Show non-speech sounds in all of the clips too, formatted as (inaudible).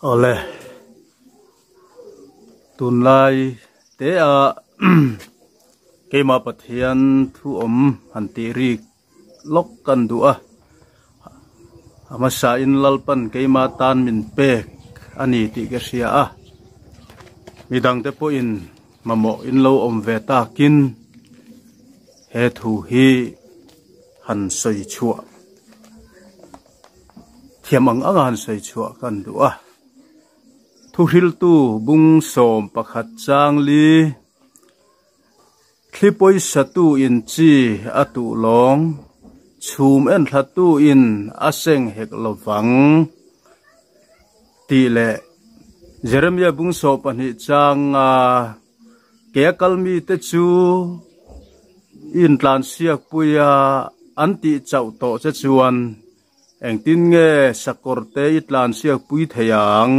ở ờ, lề tuần lai thế à cái mà bật hiện thu ôm hàn tì ri lốc cần đũa à, mà sa in lal pan cái mà tan min pe ani tì cái xia à mi đăng tế po in mà mộ in lâu ông về ta kin hệ thu hi hàn soi chua thiềm ăn ăn hàn soi chua cần đũa thu ril tu bung som pakhat chang li thlipoi satu in chi atu long chum en thatu in aseng hek lovang ti le jeremia bung so pani chang a ke kalmi te chu in tlan siak puya anti chau to che chuan tin nge sakor te itlan siak pui theyang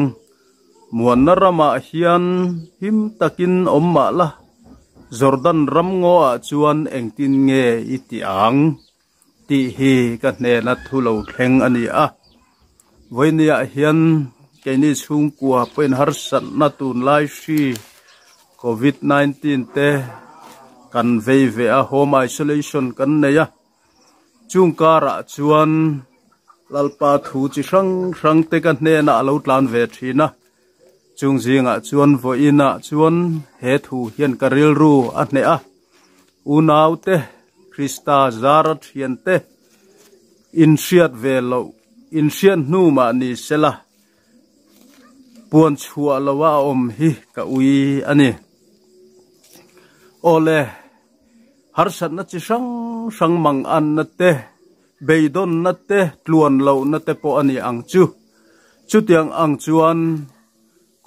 muan na rama hian him takin om ma la jordan ram ngo a chuan engtin nge i ti ang ti hi ka hne na thu lo thleng ani a voinia hian keini chung qua bên har sat na tun lai shi covid 19 te kan vei ve à home isolation kan nè ya chung kara chuan lalpa thu chi sang sang te kan nè na lâu lo tlan ve thina chung zinga chuan voina chuan he thu hian karil ru a hne a unaw te krista zarat hian te in siat ve lo in sian nu ma ni sela buôn chua lâu lawa om hi ka ui ani ole har san nát chi sang sang mang an na te beidon na te tluan lo na te po ani chú chú tiếng tiang ang chuan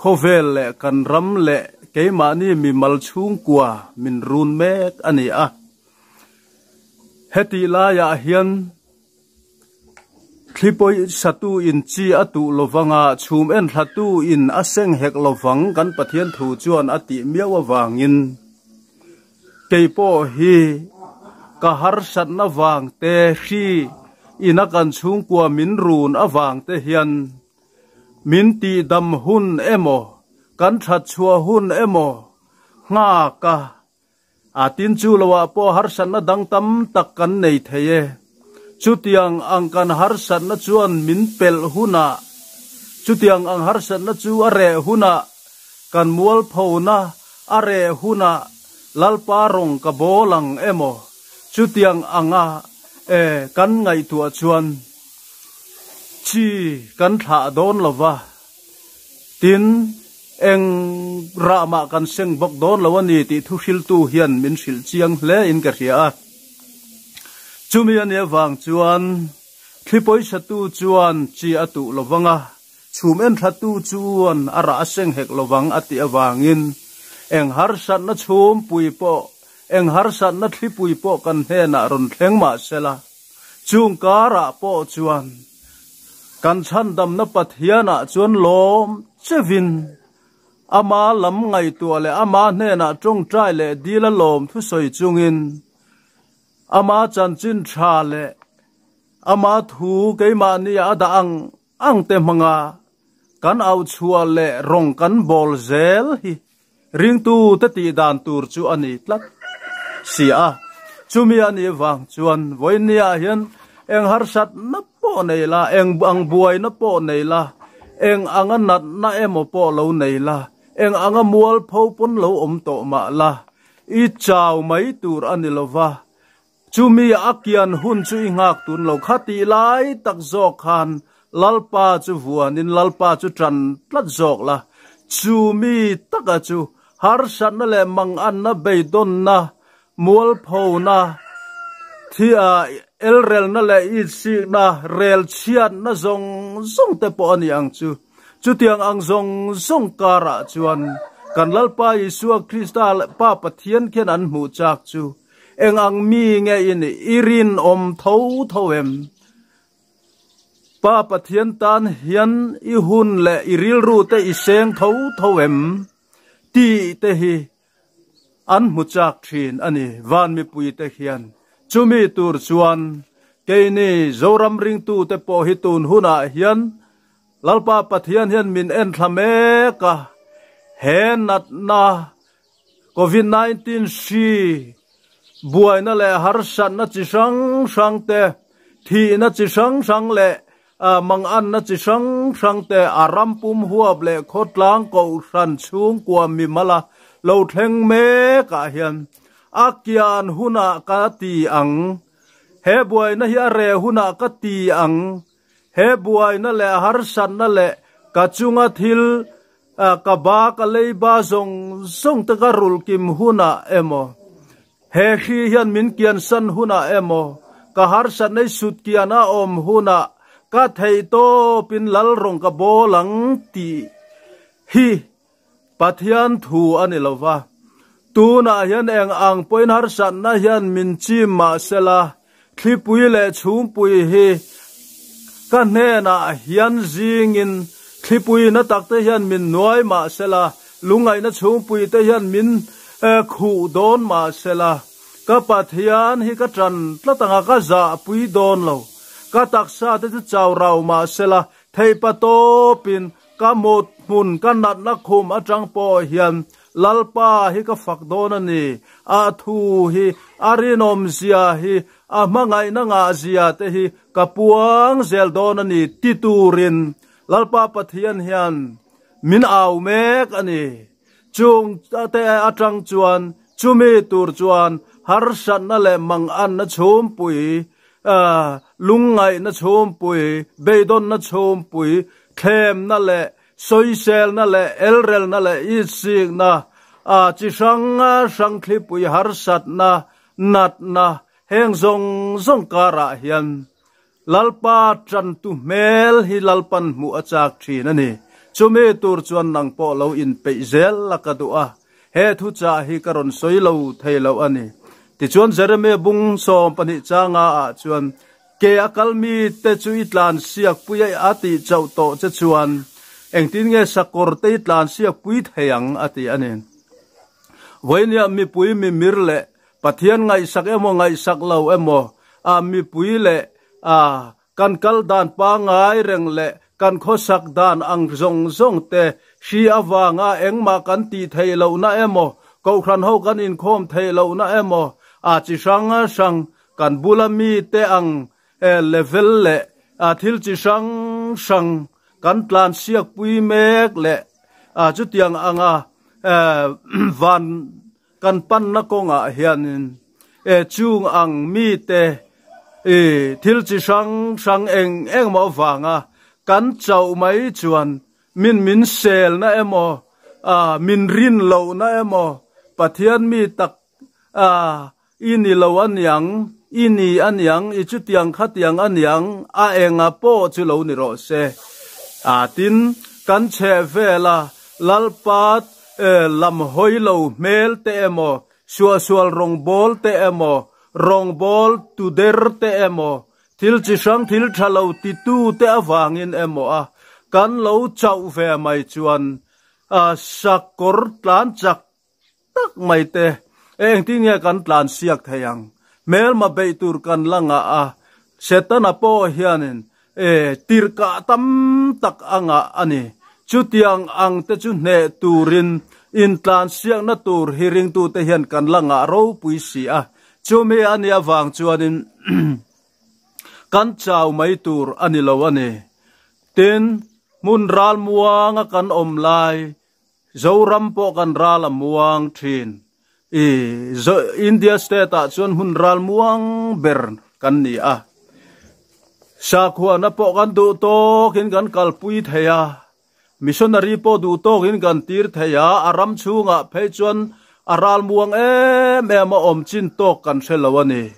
khô về lệ cần rắm lệ cái mà ni mi mal chung qua min run mek ani a heti la ya hian thlipoi satu in chi atu lovanga chum en thatu in aseng hek lovang kan pathian thu chuan ati miawa wangin keipo hi ka har sat na wang te hi ina kan chung kwa min run awang te hian min ti dam hun emo kan tha chua hun emo nga ka atin chu lowa po har san na dang tam tak kan nei theye chutiang ang kan har san na chuan min pel huna chutiang ang har san na chu are huna kan mual pho na are huna lalpa rong ka bolang emo chutiang anga e kan ngai tua chuan ชีกันถาโดนละวะตินเองรามากันเสียงบกโดนละวันนี้ติทุชิลตูเฮียนมินชิลเชียงเลอินกระเทียจุมียันเยวังจวนที่ปอยชตูจวนจีอตุละวังอ่ะชุมเอ็นชตูจวนอาราเสียงเฮกละวังอติอวังอินเองฮาร์สันนัชุมปุยปอเองฮาร์สันนัที่ปุยปอกันเฮนารุนเทงมาเสละจุงการะปอจวน cần kan chan dam na pathiana ah chuan lom vin ama lam ngai tu le ama hne na ah chung trai lệ đi lên lom thu soi in ama chân chân cha lệ ama thu cái mà ni a da ang ang te manga kan au chua lệ rong cần bol zel hi ring tu ta ti dan tur chu ani tlat sia chumi ani wang chuan voinia hian em har sát nấp ปอนละเองบังบวยนปอนละเองอังนัดนเอมปอเลนละเองอังมัวพปนเลอมตมาละอีจาวไม่ตูรอันลวะจูมีอักยันหุ่นจุยงักตุนเราคัดีไลตักจอกฮันลลปาจูหัวนินลลปาจูจันตัดจอกละจูมีตักจูฮาร์ชันนั่นแหละมังอันนะเบยดอนนะมัวลพูนะที่อ่า El elrel na le i si na rel chian na zong zong te po ani ang chu chu tiang ang zong zong kara chuan kan lal pa Yesu kristal pa pathian khen an mu chak chu eng ang mi nge in irin om tho tho em pa pathian tan hian i hun le iril ru te i seng tho tho em ti te hi an mu chak thin ani van mi pui te hian chumi tur chuan ke ni zoram ring tu te po hi tun huna hian lalpa pathian hian min en thlame ka hen nat na covid 19 si buai na le har san na chi sang sang te thi na chi sang sang le mang an na chi sang sang te aram pum huap le khot lang ko san chung kwa mi mala lo theng me ka hian akian huna ka ti ang he buai na hi re huna ka ti ang he buai na le har san na le ka chunga thil ka ba ka lei ba zong zong ta rul kim huna emo he khi hian min kian san huna emo ka har san nei sut kian a om huna ka thei to pin lal rong ka bolang ti hi pathian thu ani lova tuna hian eng ang poin har san na hian min chi ma sela thli pui le chhum pui hi ka hne na hian jing in thli pui na tak te hian min noi ma sela lungai na chhum pui te hian min khu don ma sela ka pathian hi ka tran tla tanga ka za pui don lo ka taksa te te chaw rau ma sela thei pa to pin ka mot mun ka nat na khum atang po hian lalpa hi ka fakdona ni a thu hi arinom zia hi a na nga zia te hi kapuang zel dona ni titurin lalpa pathian hian min au me ka ni chung te atang chuan chumi tur chuan har san na le mang an na chhom pui a na chhom pui beidon na chhom pui khem na le soisel na le elrel na le isik na a chi sanga sang thlipui har sat na nat na heng zong zong kara hian lalpa chan tu mel hi lalpan mu achak thin ani chumi tur chuan nang po lo in pe zel la ka du a he thu cha hi karon soilo thailo ani ti chuan jeremy bung som pani changa a chuan ke akal mi te chu itlan siak puya ati chau to che chuan eng tin nge sakor te tlan sia pui theyang ati anin voinia mi pui mi mirle pathian ngai sak emo ngai sak lo emo a mi pui le a kan kal dan pa ngai reng le kan kho sak dan ang zong zong te shi awanga engma kan ti thei lo na emo ko khran ho kan in khom thei lo na emo a chi sanga sang kan bulami te ang e level le a thil chi sang sang tràn tlan siak pui lệ, à chút tiếng anh à van kan pan na konga hianin e chung anh mi te e thil sáng sang sang eng eng mo wanga kan chau mai chuan min min sel na emo a min rin lâu na emo pathian mi tak a ini lo an yang ini an yang i chút tiếng khat tiếng anh yang a à po chu lâu ni rồi se à tin kan che ve la lalpat ờ, làm hoi lâu mail te emo sua sual rong bol te emo rong bol tu der te emo thil chi sang thil thalo ti tu te in emo à, kan lâu chau về mai chuan a à, sakor tlan chak tak mai te eng ti nge kan tlan siak thayang mel ma be tur kan langa a à, setan apo hianin e tirka tam tak anga ani chutiang ang te chu hne turin in tlan siang na tur hiring tu te hian kan langa ro pui si a chu me ani awang chuanin (clears throat) kan chau mai tur ani lo ani ten mun ral muang kan om lai zoram po kan ral muang thin e India state a ah chuan hun ral muang ber kan ni a sakhu an apo kan du to kin kan kalpui theya missionary po du to kin kan tir theya aram chunga phei chuan aral muang em em om chin to kan thelawani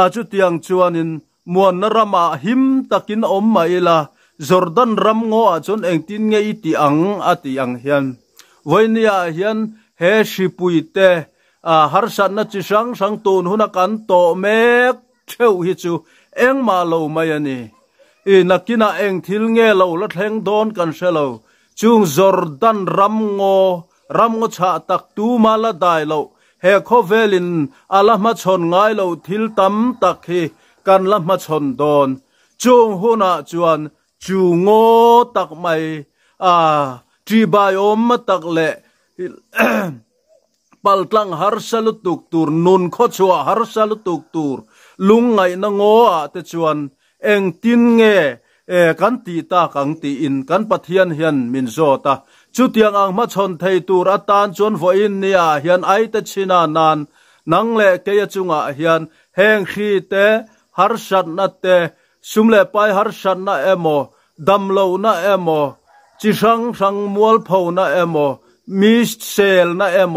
a chu tiang chuanin muan rama him takin om maila jordan ram ngo a chon engtin nge iti ang ati ang hian voinia hian he shipui te a har san na chi sang sang tun huna kan to mek theu hi chu eng ma lo mai ani e nakina eng thil nge lo la thleng don kan se lo chung jordan ram ngo ram ngo cha tak tu ma la dai lo he kho velin ala ma chon ngai lo thil tam tak hi kan la ma chon don chung huna chuan chu ngo tak mai a tri bai om ma tak le (clears throat) paltlang har salutuk tur nun kho chua har salutuk tur ลุงไงนะงอ่ะแต่ชวนเองตินเงเอกันตีตากังตีอินกันปะเทียนเฮียนมินโซตาจุดยังอังมาชนไทยตูรัตานชวนฟอินเนี่ยเฮียนไอแต่ชินานานนังเล่เกยจุงอ่ะเฮียนแหงขีเตฮาร์ชันนัตเตสุมเล่ไปฮาร์ชันนะเอโมดำโลนะเอโมจิชังชังมัวลพาวนะเอโมมิสเซลนะเอโม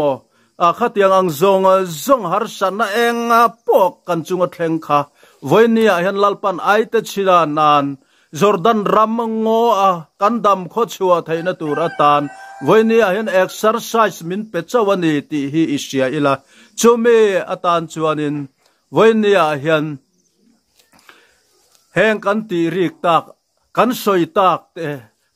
khatiang ang zong zong har san na eng pok kan chunga thleng kha voinia hian lalpan aite chira nan jordan ram ngo a kan dam kho chua thaina tur atan voinia hian exercise min pe chawani ti hi isia ila chumi atan chuanin voinia hian heng kan ti rik tak kan soi tak te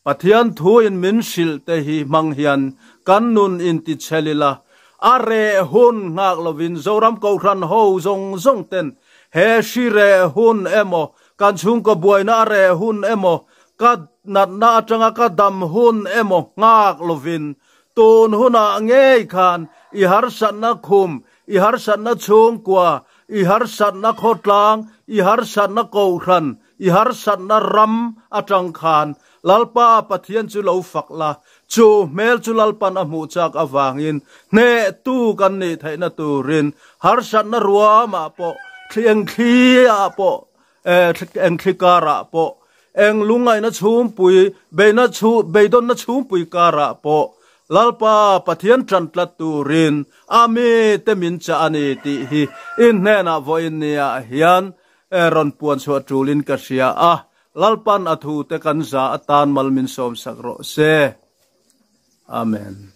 pathian thu in min sil te hi mang hian kan nun in ti chelila are hun ngak lovin zoram ko ran ho zong zong ten he shire hun emo kan chung ko buaina are hun emo ka nat na atanga ka dam hun emo ngak lovin tun huna nge khan i har san na khum i har san na chung kwa i har san na khotlang i har san na ko ran i har san na ram atang khan lalpa pathian chu lo fakla chu mel chu lalpan a mu chak awangin ne tu kan ni thaina turin har san na ruwa ma ah po thiang thi a ah po e thiang thi kara ah po eng lungai na chhum pui be na chu be don na chhum pui kara po lalpa pathian tran tlat turin ami temin cha ani ti hi in ne na voin nia hian eron puan chu atulin ka sia a lalpan athu te kan za atan malmin som sakro se Amen.